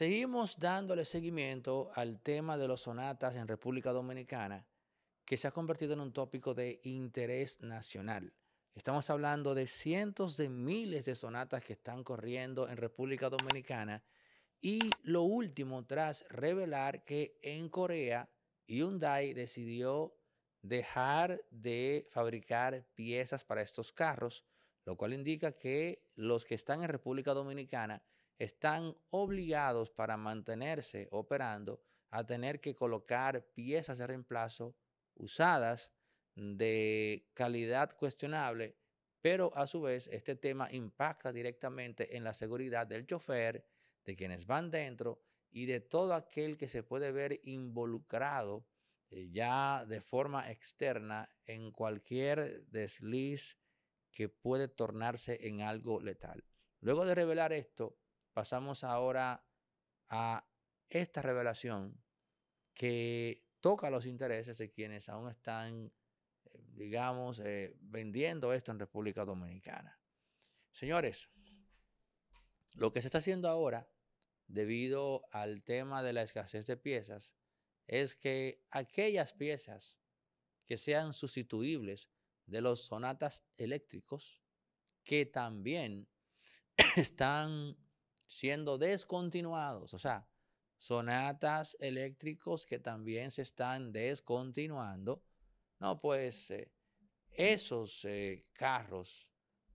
Seguimos dándole seguimiento al tema de los sonatas en República Dominicana, que se ha convertido en un tópico de interés nacional. Estamos hablando de cientos de miles de sonatas que están corriendo en República Dominicana. Y lo último, tras revelar que en Corea, Hyundai decidió dejar de fabricar piezas para estos carros, lo cual indica que los que están en República Dominicana están obligados para mantenerse operando a tener que colocar piezas de reemplazo usadas de calidad cuestionable, pero a su vez este tema impacta directamente en la seguridad del chofer, de quienes van dentro y de todo aquel que se puede ver involucrado eh, ya de forma externa en cualquier desliz que puede tornarse en algo letal. Luego de revelar esto, pasamos ahora a esta revelación que toca los intereses de quienes aún están, eh, digamos, eh, vendiendo esto en República Dominicana. Señores, lo que se está haciendo ahora, debido al tema de la escasez de piezas, es que aquellas piezas que sean sustituibles de los sonatas eléctricos, que también están siendo descontinuados, o sea, sonatas eléctricos que también se están descontinuando, no, pues eh, esos eh, carros,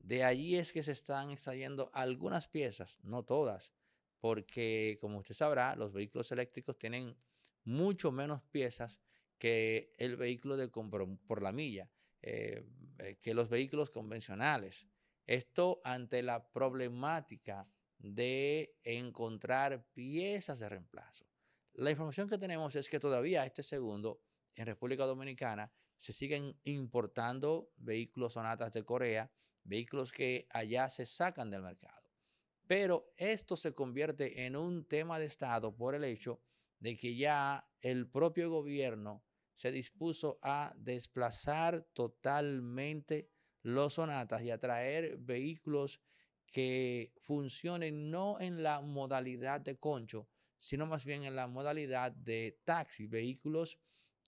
de allí es que se están extrayendo algunas piezas, no todas, porque como usted sabrá, los vehículos eléctricos tienen mucho menos piezas que el vehículo de por la milla, eh, que los vehículos convencionales. Esto ante la problemática de encontrar piezas de reemplazo. La información que tenemos es que todavía este segundo en República Dominicana se siguen importando vehículos sonatas de Corea, vehículos que allá se sacan del mercado. Pero esto se convierte en un tema de Estado por el hecho de que ya el propio gobierno se dispuso a desplazar totalmente los sonatas y a traer vehículos que funcionen no en la modalidad de concho, sino más bien en la modalidad de taxi, vehículos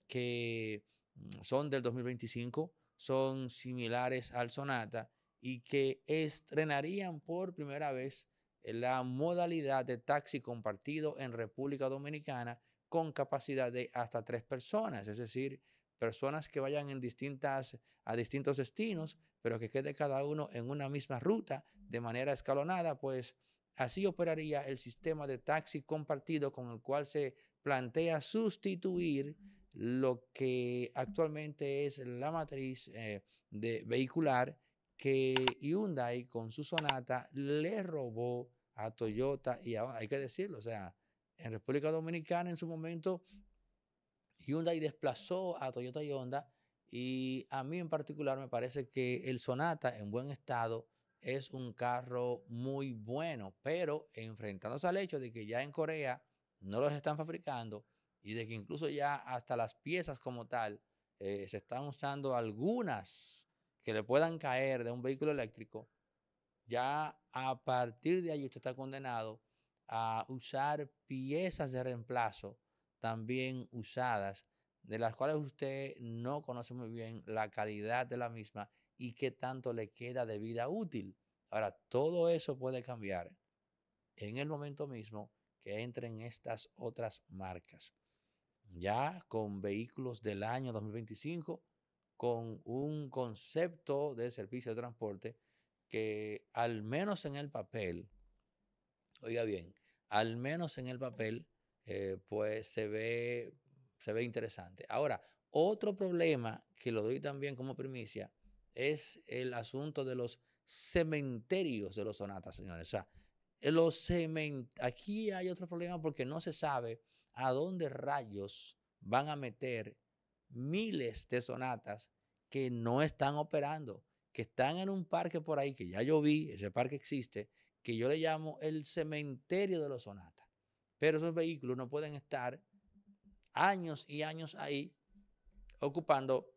que mm, son del 2025, son similares al Sonata y que estrenarían por primera vez la modalidad de taxi compartido en República Dominicana con capacidad de hasta tres personas, es decir, personas que vayan en distintas, a distintos destinos, pero que quede cada uno en una misma ruta de manera escalonada, pues así operaría el sistema de taxi compartido con el cual se plantea sustituir lo que actualmente es la matriz eh, de vehicular que Hyundai con su Sonata le robó a Toyota y ahora hay que decirlo, o sea, en República Dominicana en su momento Hyundai desplazó a Toyota y Honda y a mí en particular me parece que el Sonata en buen estado es un carro muy bueno, pero enfrentándose al hecho de que ya en Corea no los están fabricando y de que incluso ya hasta las piezas como tal eh, se están usando algunas que le puedan caer de un vehículo eléctrico, ya a partir de ahí usted está condenado a usar piezas de reemplazo también usadas, de las cuales usted no conoce muy bien la calidad de la misma y qué tanto le queda de vida útil. Ahora, todo eso puede cambiar en el momento mismo que entren estas otras marcas. Ya con vehículos del año 2025, con un concepto de servicio de transporte que al menos en el papel, oiga bien, al menos en el papel, eh, pues se ve, se ve interesante. Ahora, otro problema que lo doy también como primicia es el asunto de los cementerios de los sonatas, señores. O sea, eh, los cement aquí hay otro problema porque no se sabe a dónde rayos van a meter miles de sonatas que no están operando, que están en un parque por ahí, que ya yo vi, ese parque existe, que yo le llamo el cementerio de los sonatas. Pero esos vehículos no pueden estar años y años ahí ocupando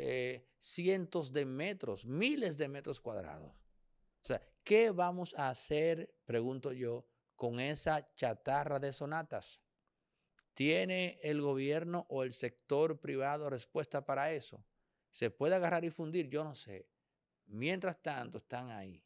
eh, cientos de metros, miles de metros cuadrados. O sea, ¿qué vamos a hacer, pregunto yo, con esa chatarra de sonatas? ¿Tiene el gobierno o el sector privado respuesta para eso? ¿Se puede agarrar y fundir? Yo no sé. Mientras tanto, están ahí.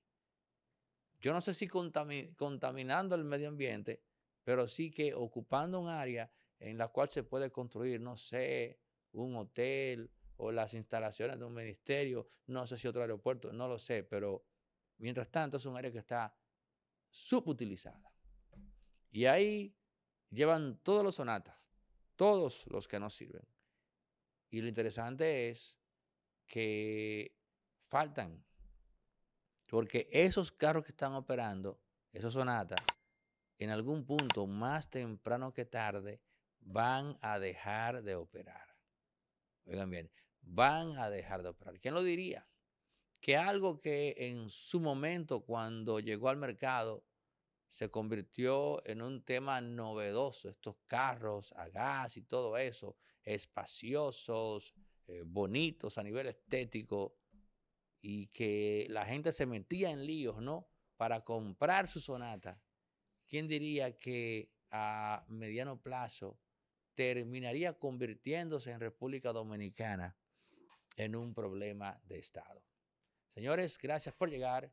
Yo no sé si contaminando el medio ambiente, pero sí que ocupando un área en la cual se puede construir, no sé, un hotel, o las instalaciones de un ministerio, no sé si otro aeropuerto, no lo sé, pero mientras tanto es un área que está subutilizada. Y ahí llevan todos los sonatas, todos los que nos sirven. Y lo interesante es que faltan, porque esos carros que están operando, esos sonatas, en algún punto, más temprano que tarde, van a dejar de operar. Oigan bien, van a dejar de operar. ¿Quién lo diría? Que algo que en su momento, cuando llegó al mercado, se convirtió en un tema novedoso, estos carros a gas y todo eso, espaciosos, eh, bonitos a nivel estético, y que la gente se metía en líos, ¿no? Para comprar su sonata. ¿Quién diría que a mediano plazo terminaría convirtiéndose en República Dominicana en un problema de Estado. Señores, gracias por llegar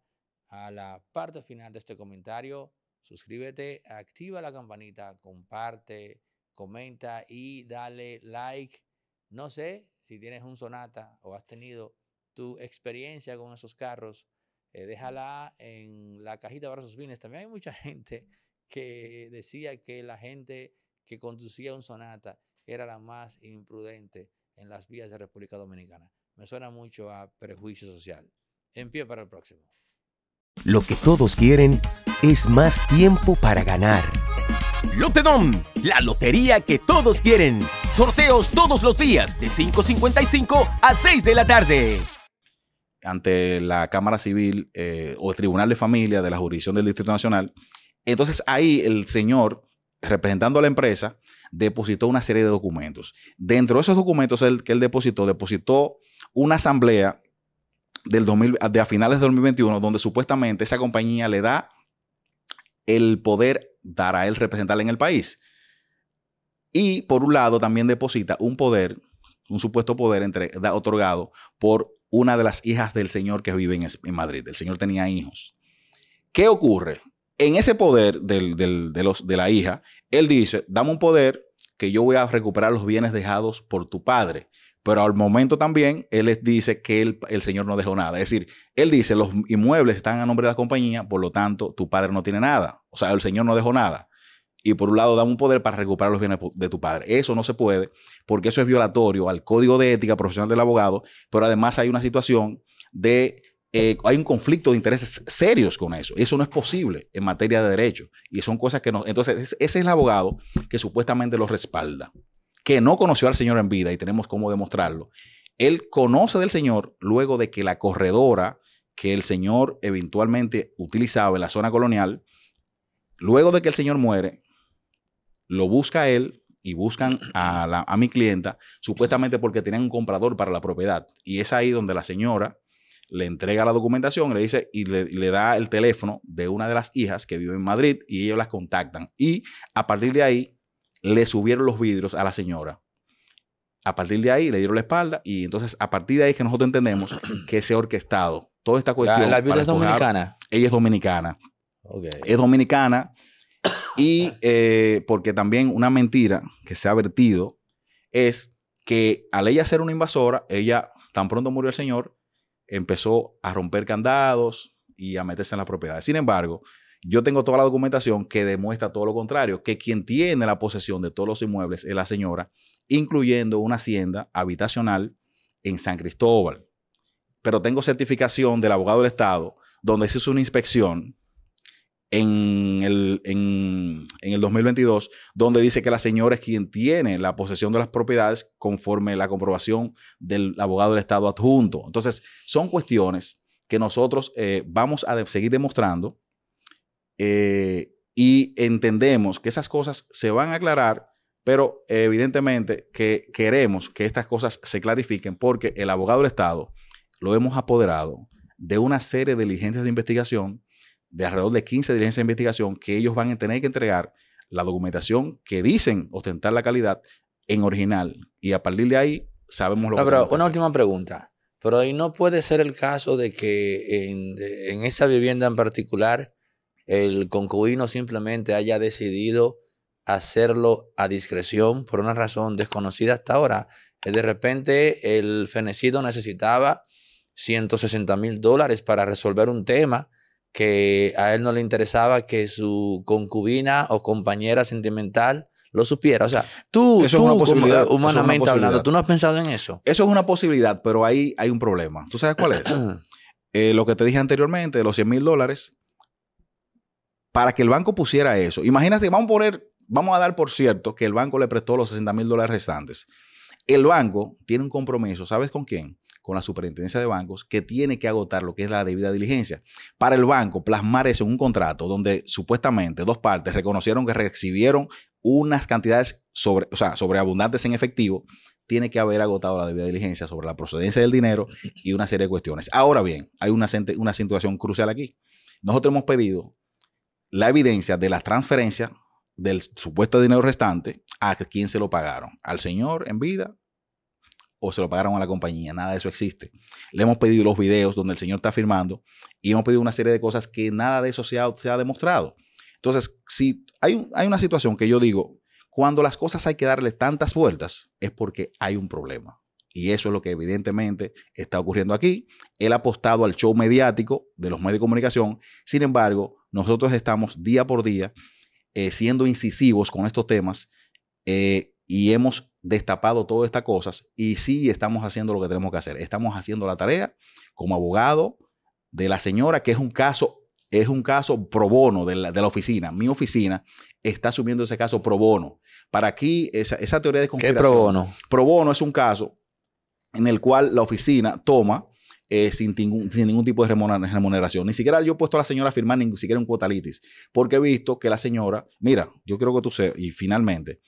a la parte final de este comentario. Suscríbete, activa la campanita, comparte, comenta y dale like. No sé si tienes un Sonata o has tenido tu experiencia con esos carros. Eh, déjala en la cajita de sus bienes. También hay mucha gente que decía que la gente que conducía un Sonata era la más imprudente en las vías de República Dominicana. Me suena mucho a prejuicio social. En pie para el próximo. Lo que todos quieren es más tiempo para ganar. Lotedom, la lotería que todos quieren. Sorteos todos los días de 5.55 a 6 de la tarde. Ante la Cámara Civil eh, o Tribunal de Familia de la Jurisdicción del Distrito Nacional. Entonces ahí el señor representando a la empresa, depositó una serie de documentos. Dentro de esos documentos el, que él depositó, depositó una asamblea del de a finales de 2021, donde supuestamente esa compañía le da el poder dar a él representarle en el país. Y por un lado también deposita un poder, un supuesto poder entre, otorgado por una de las hijas del señor que vive en, en Madrid. El señor tenía hijos. ¿Qué ocurre? en ese poder de, los, de la hija, él dice, dame un poder que yo voy a recuperar los bienes dejados por tu padre. Pero al momento también, él les dice que el Señor no dejó nada. Es decir, él dice, los inmuebles están a nombre de la compañía, por lo tanto, tu padre no tiene nada. O sea, el Señor no dejó nada. Y por un lado, dame un poder para recuperar los bienes de tu padre. Eso no se puede, porque eso es violatorio al código de ética profesional del abogado, pero además hay una situación de eh, hay un conflicto de intereses serios con eso. Eso no es posible en materia de derecho. Y son cosas que no. Entonces, ese es el abogado que supuestamente lo respalda, que no conoció al señor en vida y tenemos cómo demostrarlo. Él conoce del señor luego de que la corredora que el señor eventualmente utilizaba en la zona colonial, luego de que el señor muere, lo busca a él y buscan a, a mi clienta, supuestamente porque tenían un comprador para la propiedad. Y es ahí donde la señora le entrega la documentación, le dice y le, da el teléfono de una de las hijas que vive en Madrid y ellos las contactan. Y a partir de ahí le subieron los vidrios a la señora. A partir de ahí le dieron la espalda y entonces a partir de ahí que nosotros entendemos que se ha orquestado toda esta cuestión. La, es dominicana. Ella es dominicana. Es dominicana y eh, porque también una mentira que se ha vertido es que al ella ser una invasora, ella tan pronto murió el señor, empezó a romper candados y a meterse en las propiedades. Sin embargo, yo tengo toda la documentación que demuestra todo lo contrario, que quien tiene la posesión de todos los inmuebles es la señora, incluyendo una hacienda habitacional en San Cristóbal. Pero tengo certificación del abogado del Estado, donde se hizo una inspección en el, 2022, donde dice que la señora es quien tiene la posesión de las propiedades conforme la comprobación del abogado del Estado adjunto. Entonces, son cuestiones que nosotros eh, vamos a seguir demostrando eh, y entendemos que esas cosas se van a aclarar pero evidentemente que queremos que estas cosas se clarifiquen porque el abogado del Estado lo hemos apoderado de una serie de diligencias de investigación de alrededor de 15 diligencias de investigación que ellos van a tener que entregar la documentación que dicen ostentar la calidad en original. Y a partir de ahí sabemos lo que... Pero una última pregunta. Pero ahí no puede ser el caso de que en, en esa vivienda en particular el concubino simplemente haya decidido hacerlo a discreción por una razón desconocida hasta ahora. Eh, de repente el fenecido necesitaba 160 mil dólares para resolver un tema que a él no le interesaba que su concubina o compañera sentimental lo supiera. O sea, tú, humanamente hablando, ¿tú no has pensado en eso? Eso es una posibilidad, pero ahí hay un problema. ¿Tú sabes cuál es? Eh, lo que te dije anteriormente, los 100 mil dólares, para que el banco pusiera eso. Imagínate, vamos a poner, vamos a dar por cierto que el banco le prestó los 60 mil dólares restantes. El banco tiene un compromiso, ¿sabes con quién? con la superintendencia de bancos que tiene que agotar lo que es la debida diligencia. Para el banco, plasmar eso en un contrato donde supuestamente dos partes reconocieron que recibieron unas cantidades sobre, o sea, sobreabundantes en efectivo, tiene que haber agotado la debida diligencia sobre la procedencia del dinero y una serie de cuestiones. Ahora bien, hay una, una situación crucial aquí. Nosotros hemos pedido la evidencia de las transferencias del supuesto dinero restante a quien se lo pagaron, al señor en vida o se lo pagaron a la compañía. Nada de eso existe. Le hemos pedido los videos donde el señor está firmando y hemos pedido una serie de cosas que nada de eso se ha, se ha demostrado. Entonces, si hay, hay una situación que yo digo, cuando las cosas hay que darle tantas vueltas, es porque hay un problema. Y eso es lo que evidentemente está ocurriendo aquí. Él ha apostado al show mediático de los medios de comunicación. Sin embargo, nosotros estamos día por día eh, siendo incisivos con estos temas eh, y hemos destapado todas estas cosas y sí estamos haciendo lo que tenemos que hacer. Estamos haciendo la tarea como abogado de la señora, que es un caso, es un caso pro bono de la, oficina. Mi oficina está asumiendo ese caso pro bono. Para aquí, esa, esa teoría de conspiración. ¿Qué pro bono? Pro bono es un caso en el cual la oficina toma eh, sin, ningún sin, ningún tipo de remuneración. Ni siquiera yo he puesto a la señora a firmar ni siquiera un cuotalitis, porque he visto que la señora, mira, yo creo que tú seas, y finalmente,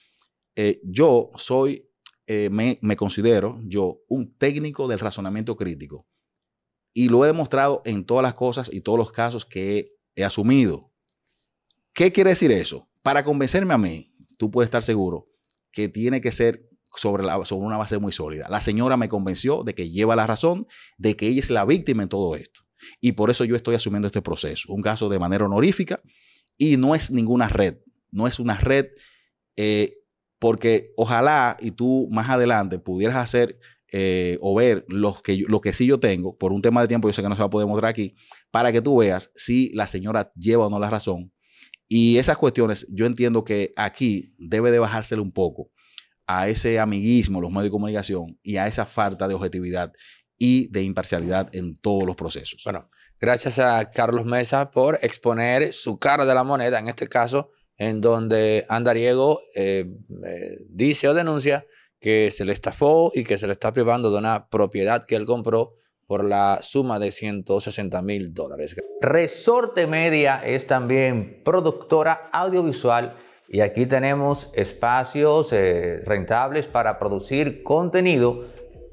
eh, yo soy, eh, me, considero yo un técnico del razonamiento crítico. Y lo he demostrado en todas las cosas y todos los casos que he, asumido. ¿Qué quiere decir eso? Para convencerme a mí, tú puedes estar seguro que tiene que ser sobre, una base muy sólida. La señora me convenció de que lleva la razón, de que ella es la víctima en todo esto. Y por eso yo estoy asumiendo este proceso, un caso de manera honorífica y no es ninguna red, no es una red eh, porque ojalá y tú más adelante pudieras hacer eh, o ver los que lo que sí yo tengo, por un tema de tiempo, yo sé que no se va a poder mostrar aquí, para que tú veas si la señora lleva o no la razón. Y esas cuestiones, yo entiendo que aquí debe de bajársele un poco a ese amiguismo, los medios de comunicación y a esa falta de objetividad y de imparcialidad en todos los procesos. Bueno, gracias a Carlos Mesa por exponer su cara de la moneda, en este caso, en donde Andariego eh, eh, dice o denuncia que se le estafó y que se le está privando de una propiedad que él compró por la suma de 160 mil dólares. Resorte Media es también productora audiovisual y aquí tenemos espacios eh, rentables para producir contenido